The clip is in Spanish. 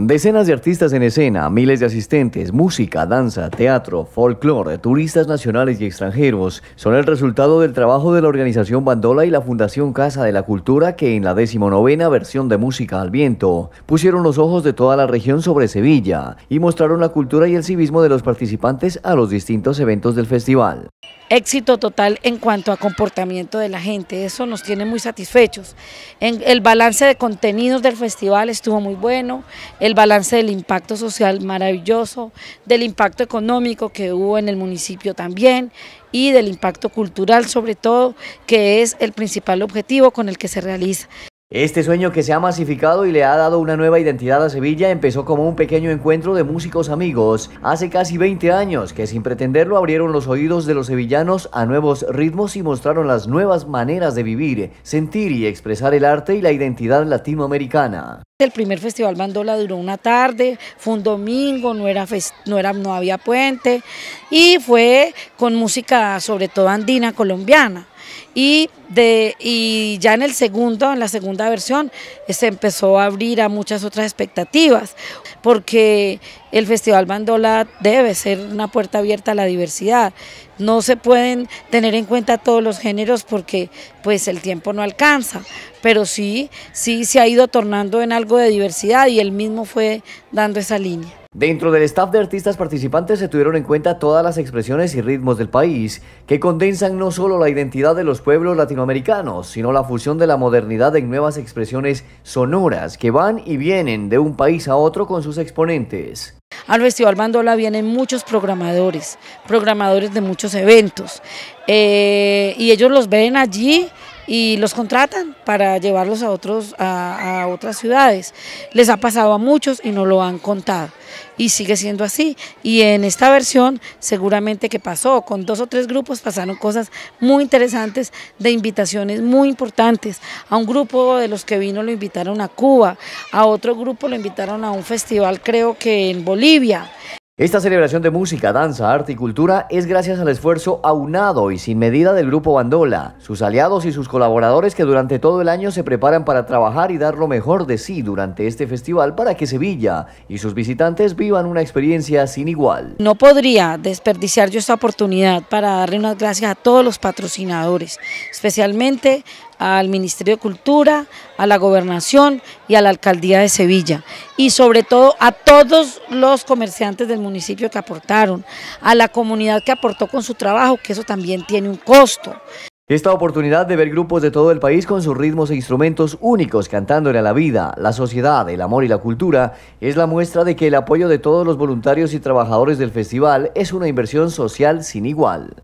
Decenas de artistas en escena, miles de asistentes, música, danza, teatro, folclore, turistas nacionales y extranjeros son el resultado del trabajo de la organización Bandola y la Fundación Casa de la Cultura que en la decimonovena versión de Música al Viento pusieron los ojos de toda la región sobre Sevilla y mostraron la cultura y el civismo de los participantes a los distintos eventos del festival éxito total en cuanto a comportamiento de la gente, eso nos tiene muy satisfechos. el balance de contenidos del festival estuvo muy bueno, el balance del impacto social maravilloso, del impacto económico que hubo en el municipio también y del impacto cultural sobre todo, que es el principal objetivo con el que se realiza. Este sueño que se ha masificado y le ha dado una nueva identidad a Sevilla empezó como un pequeño encuentro de músicos amigos hace casi 20 años que sin pretenderlo abrieron los oídos de los sevillanos a nuevos ritmos y mostraron las nuevas maneras de vivir, sentir y expresar el arte y la identidad latinoamericana. El primer festival Bandola duró una tarde, fue un domingo, no, no, era, no había puente y fue con música sobre todo andina colombiana y, y ya en el segundo, en la segunda versión, se empezó a abrir a muchas otras expectativas, porque el Festival Bandola debe ser una puerta abierta a la diversidad. No se pueden tener en cuenta todos los géneros porque pues el tiempo no alcanza, pero sí, sí se ha ido tornando en algo de diversidad y él mismo fue dando esa línea. Dentro del staff de artistas participantes se tuvieron en cuenta todas las expresiones y ritmos del país, que condensan no solo la identidad de los pueblos latinoamericanos, sino la fusión de la modernidad en nuevas expresiones sonoras que van y vienen de un país a otro con sus exponentes. Al Festival Bandola vienen muchos programadores, programadores de muchos eventos, eh, y ellos los ven allí y los contratan para llevarlos a, otros, a otras ciudades. Les ha pasado a muchos y no lo han contado y sigue siendo así. Y en esta versión seguramente que pasó, con dos o tres grupos pasaron cosas muy interesantes de invitaciones muy importantes. A un grupo de los que vino lo invitaron a Cuba, a otro grupo lo invitaron a un festival creo que en Bolivia. Esta celebración de música, danza, arte y cultura es gracias al esfuerzo aunado y sin medida del Grupo Bandola, sus aliados y sus colaboradores que durante todo el año se preparan para trabajar y dar lo mejor de sí durante este festival para que Sevilla y sus visitantes vivan una experiencia sin igual. No podría desperdiciar yo esta oportunidad para darle unas gracias a todos los patrocinadores, especialmente al Ministerio de Cultura, a la Gobernación y a la Alcaldía de Sevilla y sobre todo a todos los comerciantes del mundo municipio que aportaron, a la comunidad que aportó con su trabajo, que eso también tiene un costo. Esta oportunidad de ver grupos de todo el país con sus ritmos e instrumentos únicos cantándole a la vida, la sociedad, el amor y la cultura es la muestra de que el apoyo de todos los voluntarios y trabajadores del festival es una inversión social sin igual.